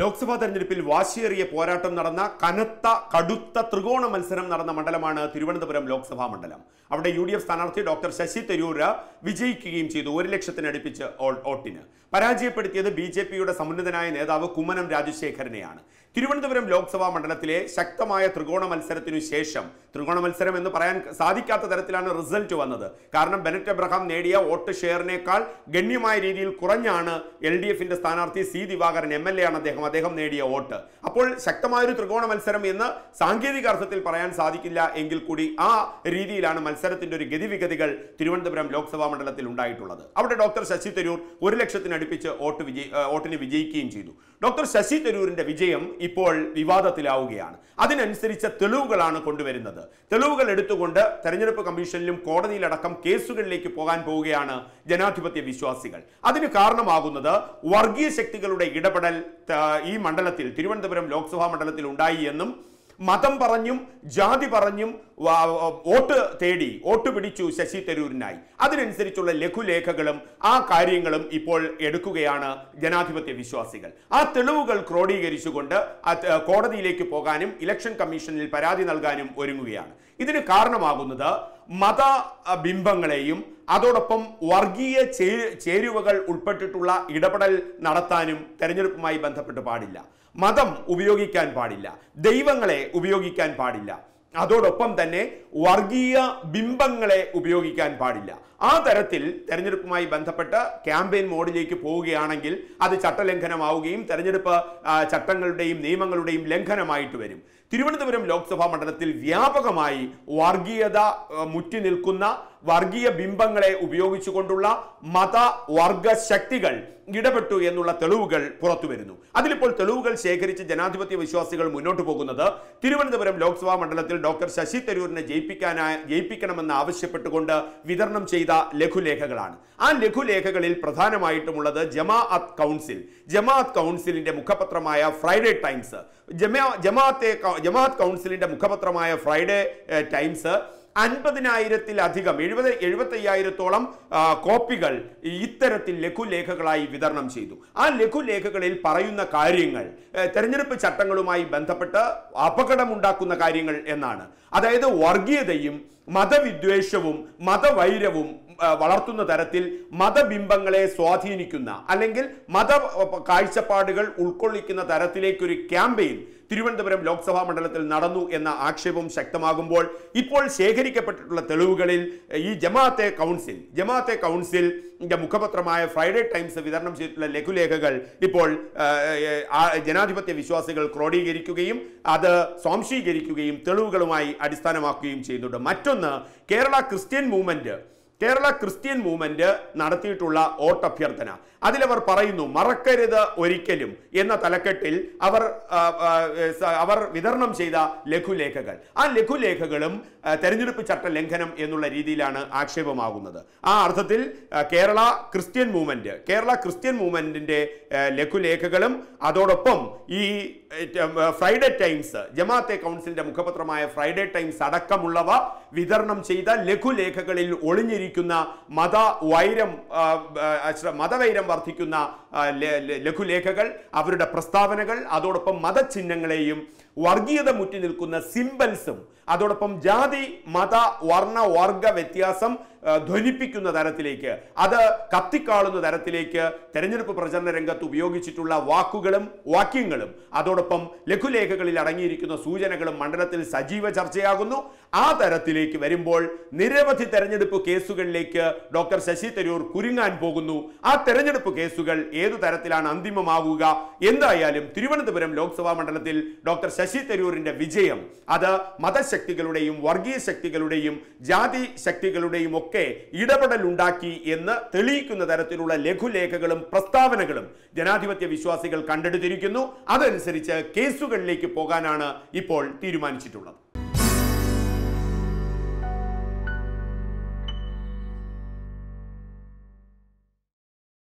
ലോക്സഭാ തെരഞ്ഞെടുപ്പിൽ വാശിയേറിയ പോരാട്ടം നടന്ന കനത്ത കടുത്ത ത്രികോണ മത്സരം നടന്ന മണ്ഡലമാണ് തിരുവനന്തപുരം ലോക്സഭാ മണ്ഡലം അവിടെ യു ഡി എഫ് സ്ഥാനാർത്ഥി ഡോക്ടർ ശശി തരൂർ വിജയിക്കുകയും ചെയ്തു ഒരു ലക്ഷത്തിനടുപ്പിച്ച് വോട്ടിന് പരാജയപ്പെടുത്തിയത് ബി ജെ പിയുടെ സമുന്നതനായ നേതാവ് കുമ്മനം രാജശേഖരനെയാണ് തിരുവനന്തപുരം ലോക്സഭാ മണ്ഡലത്തിലെ ശക്തമായ ത്രികോണ മത്സരത്തിനു ശേഷം ത്രികോണ മത്സരം എന്ന് പറയാൻ സാധിക്കാത്ത തരത്തിലാണ് റിസൾട്ട് വന്നത് കാരണം ബെനറ്റ് അബ്രഹാം നേടിയ വോട്ട് ഷെയറിനേക്കാൾ ഗണ്യമായ രീതിയിൽ കുറഞ്ഞാണ് എൽ ഡി എഫിന്റെ സ്ഥാനാർത്ഥി C Divakaran M L A ആണ് അദ്ദേഹം അദ്ദേഹം നേടിയ വോട്ട് അപ്പോൾ ശക്തമായൊരു ത്രികോണ മത്സരം എന്ന് സാങ്കേതിക അർത്ഥത്തിൽ പറയാൻ സാധിക്കില്ല എങ്കിൽ കൂടി ആ രീതിയിലാണ് മത്സരത്തിന്റെ ഒരു ഗതിവിഗതികൾ തിരുവനന്തപുരം ലോക്സഭാ മണ്ഡലത്തിൽ ഉണ്ടായിട്ടുള്ളത് അവിടെ ഡോക്ടർ ശശി തരൂർ ഒരു ലക്ഷത്തിനടുപ്പിച്ച് വോട്ട് വിജയി വോട്ടിന് വിജയിക്കുകയും ചെയ്തു ഡോക്ടർ ശശി തരൂരിന്റെ വിജയം ഇപ്പോൾ വിവാദത്തിലാവുകയാണ് അതിനനുസരിച്ച തെളിവുകളാണ് കൊണ്ടുവരുന്നത് തെളിവുകൾ എടുത്തുകൊണ്ട് തെരഞ്ഞെടുപ്പ് കമ്മീഷനിലും കോടതിയിലടക്കം കേസുകളിലേക്ക് പോകാൻ പോവുകയാണ് ജനാധിപത്യ വിശ്വാസികൾ അതിന് കാരണമാകുന്നത് വർഗീയ ശക്തികളുടെ ഇടപെടൽ ഈ മണ്ഡലത്തിൽ തിരുവനന്തപുരം ലോക്സഭാ മണ്ഡലത്തിൽ ഉണ്ടായി എന്നും മതം പറഞ്ഞും ജാതി പറഞ്ഞും വോട്ട് തേടി വോട്ട് പിടിച്ചു ശശി തരൂരിനായി അതിനനുസരിച്ചുള്ള ലഘുലേഖകളും ആ കാര്യങ്ങളും ഇപ്പോൾ എടുക്കുകയാണ് ജനാധിപത്യ വിശ്വാസികൾ ആ തെളിവുകൾ ക്രോഡീകരിച്ചുകൊണ്ട് കോടതിയിലേക്ക് പോകാനും ഇലക്ഷൻ കമ്മീഷനിൽ പരാതി നൽകാനും ഒരുങ്ങുകയാണ് ഇതിന് കാരണമാകുന്നത് മത ബിംബങ്ങളെയും അതോടൊപ്പം വർഗീയ ചേരുവകൾ ഉൾപ്പെട്ടിട്ടുള്ള ഇടപെടൽ നടത്താനും തെരഞ്ഞെടുപ്പുമായി ബന്ധപ്പെട്ട് പാടില്ല മതം ഉപയോഗിക്കാൻ പാടില്ല ദൈവങ്ങളെ ഉപയോഗിക്കാൻ പാടില്ല അതോടൊപ്പം തന്നെ വർഗീയ ബിംബങ്ങളെ ഉപയോഗിക്കാൻ പാടില്ല ആ തരത്തിൽ തെരഞ്ഞെടുപ്പുമായി ബന്ധപ്പെട്ട ക്യാമ്പയിൻ മോഡിലേക്ക് പോവുകയാണെങ്കിൽ അത് ചട്ടലംഘനമാവുകയും തെരഞ്ഞെടുപ്പ് ചട്ടങ്ങളുടെയും നിയമങ്ങളുടെയും ലംഘനമായിട്ട് വരും തിരുവനന്തപുരം ലോക്സഭാ മണ്ഡലത്തിൽ വ്യാപകമായി വർഗീയത മുറ്റി നിൽക്കുന്ന വർഗീയ ബിംബങ്ങളെ ഉപയോഗിച്ചുകൊണ്ടുള്ള മത വർഗ ശക്തികൾ ഇടപെട്ടു എന്നുള്ള തെളിവുകൾ പുറത്തു വരുന്നു അതിലിപ്പോൾ തെളിവുകൾ ശേഖരിച്ച് ജനാധിപത്യ വിശ്വാസികൾ മുന്നോട്ട് പോകുന്നത് തിരുവനന്തപുരം ലോക്സഭാ മണ്ഡലത്തിൽ ഡോക്ടർ ശശി തരൂരിനെ ജയിച്ചു ജയിപ്പിക്കാനായി ജയിപ്പിക്കണമെന്ന് ആവശ്യപ്പെട്ടുകൊണ്ട് വിതരണം ചെയ്ത ലഘുലേഖകളാണ് ആ ലഘുലേഖകളിൽ പ്രധാനമായിട്ടുമുള്ളത് ജമാഅത്ത് കൗൺസിൽ ജമാഅത്ത് കൗൺസിലിന്റെ മുഖപത്രമായ ഫ്രൈഡേ ടൈംസ് ജമാഅത്തെ ജമാഅത്ത് കൗൺസിലിന്റെ മുഖപത്രമായ ഫ്രൈഡേ ടൈംസ് അൻപതിനായിരത്തിലധികം എഴുപത് എഴുപത്തയ്യായിരത്തോളം കോപ്പികൾ ഇത്തരത്തിൽ ലഘുലേഖകളായി വിതരണം ചെയ്തു ആ ലഘുലേഖകളിൽ പറയുന്ന കാര്യങ്ങൾ തെരഞ്ഞെടുപ്പ് ചട്ടങ്ങളുമായി ബന്ധപ്പെട്ട് അപകടമുണ്ടാക്കുന്ന കാര്യങ്ങൾ എന്നാണ് അതായത് വർഗീയതയും മതവിദ്വേഷവും മതവൈരവും വളർത്തുന്ന തരത്തിൽ മതബിംബങ്ങളെ സ്വാധീനിക്കുന്ന അല്ലെങ്കിൽ മത കാഴ്ചപ്പാടുകൾ ഉൾക്കൊള്ളിക്കുന്ന തരത്തിലേക്കൊരു ക്യാമ്പയിൻ തിരുവനന്തപുരം ലോക്സഭാ മണ്ഡലത്തിൽ നടന്നു എന്ന ആക്ഷേപം ശക്തമാകുമ്പോൾ ഇപ്പോൾ ശേഖരിക്കപ്പെട്ടിട്ടുള്ള തെളിവുകളിൽ ഈ ജമാഅത്തെ കൗൺസിൽ ജമാഅത്തെ കൗൺസിൽ മുഖപത്രമായ ഫ്രൈഡേ ടൈംസ് വിതരണം ചെയ്തിട്ടുള്ള ലഘുലേഖകൾ ഇപ്പോൾ ജനാധിപത്യ വിശ്വാസികൾ ക്രോഡീകരിക്കുകയും അത് സ്വാംശീകരിക്കുകയും തെളിവുകളുമായി അടിസ്ഥാനമാക്കുകയും ചെയ്യുന്നുണ്ട് മറ്റൊന്ന് മറ്റൊന്ന് Kerala Christian movement Kerala Christian movement നടത്തിയിട്ടുള്ള വോട്ടഭ്യർത്ഥന അതിലവർ പറയുന്നു മറക്കരുത് ഒരിക്കലും എന്ന തലക്കെട്ടിൽ അവർ അവർ വിതരണം ചെയ്ത ലഘുലേഖകൾ ആ ലഘുലേഖകളും തെരഞ്ഞെടുപ്പ് ചട്ട ലംഘനം എന്നുള്ള രീതിയിലാണ് ആക്ഷേപമാകുന്നത് ആ അർത്ഥത്തിൽ Kerala Christian movement Kerala Christian മൂവ്മെന്റിന്റെ ലഘുലേഖകളും അതോടൊപ്പം ഈ ഫ്രൈഡേ ടൈംസ് ജമാഅത്തെ കൗൺസിലിന്റെ മുഖപത്രമായ ഫ്രൈഡേ ടൈംസ് അടക്കമുള്ളവ വിതരണം ചെയ്ത ലഘുലേഖകളിൽ ഒളിഞ്ഞിരിക്കുന്ന മത വൈരം മതവൈരം വർദ്ധിക്കുന്ന ലഘുലേഖകൾ അവരുടെ പ്രസ്താവനകൾ അതോടൊപ്പം മതചിഹ്നങ്ങളെയും വർഗീയത മുറ്റി നിൽക്കുന്ന സിംബൽസും അതോടൊപ്പം ജാതി മത വർണ്ണ വർഗ വ്യത്യാസം ധ്വനിപ്പിക്കുന്ന തരത്തിലേക്ക് അത് കത്തിക്കാളുന്ന തരത്തിലേക്ക് തെരഞ്ഞെടുപ്പ് പ്രചരണ രംഗത്ത് ഉപയോഗിച്ചിട്ടുള്ള വാക്കുകളും വാക്യങ്ങളും അതോടൊപ്പം ലഘുലേഖകളിൽ അടങ്ങിയിരിക്കുന്ന സൂചനകളും മണ്ഡലത്തിൽ സജീവ ചർച്ചയാകുന്നു ആ തരത്തിലേക്ക് വരുമ്പോൾ നിരവധി തെരഞ്ഞെടുപ്പ് കേസുകളിലേക്ക് ഡോക്ടർ ശശി തരൂർ കുരുങ്ങാൻ പോകുന്നു ആ തെരഞ്ഞെടുപ്പ് കേസുകൾ ഏതു തരത്തിലാണ് അന്തിമമാകുക എന്തായാലും തിരുവനന്തപുരം ലോക്സഭാ മണ്ഡലത്തിൽ ഡോക്ടർ ശശി ശശി തരൂരിൻ്റെ വിജയം അത് മതശക്തികളുടെയും വർഗീയ ശക്തികളുടെയും ജാതി ശക്തികളുടെയും ഒക്കെ ഇടപെടലുണ്ടാക്കി എന്ന് തെളിയിക്കുന്ന തരത്തിലുള്ള ലഘുലേഖകളും പ്രസ്താവനകളും ജനാധിപത്യ വിശ്വാസികൾ കണ്ടെടുത്തിരിക്കുന്നു അതനുസരിച്ച് കേസുകളിലേക്ക് പോകാനാണ് ഇപ്പോൾ തീരുമാനിച്ചിട്ടുള്ളത്